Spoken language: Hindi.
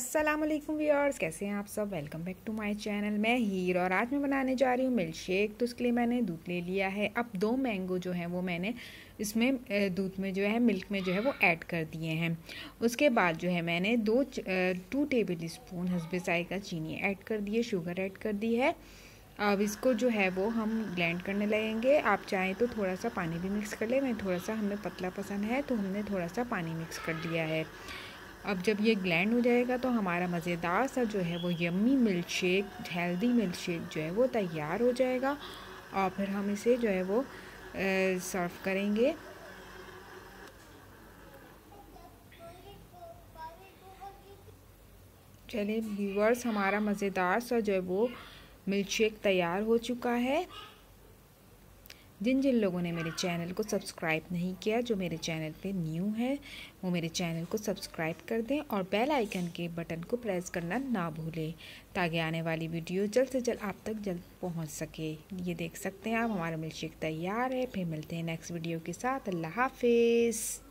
अस्सलाम वालेकुम व्यूअर्स कैसे हैं आप सब welcome back to my channel मैं हीर और आज मैं बनाने जा रही हूँ मिल्क शेक तो उसके लिए मैंने दूध ले लिया है अब दो मैंगो जो है वो मैंने इसमें दूध में जो है मिल्क में जो है वो ऐड कर दिए हैं उसके बाद जो है मैंने दो टू टेबल स्पून हसबेसाई का चीनी ऐड कर दी है शुगर ऐड कर दी है अब इसको जो है वो हम ग्लैंड करने लगेंगे आप चाहें तो थोड़ा सा पानी भी मिक्स कर लें मैं थोड़ा सा हमें पतला पसंद है तो हमने थोड़ा सा पानी मिक्स कर दिया है अब जब ये ग्लैंड हो जाएगा तो हमारा मज़ेदार सा जो है वो yummy milkshake healthy milkshake जो है वो तैयार हो जाएगा और फिर हम इसे जो है वो सर्व करेंगे चलिए व्यूवर्स हमारा मज़ेदार सा जो है वो मिल्क शेक तैयार हो चुका है जिन जिन लोगों ने मेरे चैनल को सब्सक्राइब नहीं किया जो मेरे चैनल पे न्यू है वो मेरे चैनल को सब्सक्राइब कर दें और बेल आइकन के बटन को प्रेस करना ना भूलें ताकि आने वाली वीडियो जल्द से जल्द आप तक जल्द पहुंच सके ये देख सकते हैं आप हमारा मिल्कशेक तैयार है फिर मिलते हैं नेक्स्ट वीडियो के साथ अल्लाह हाफिज़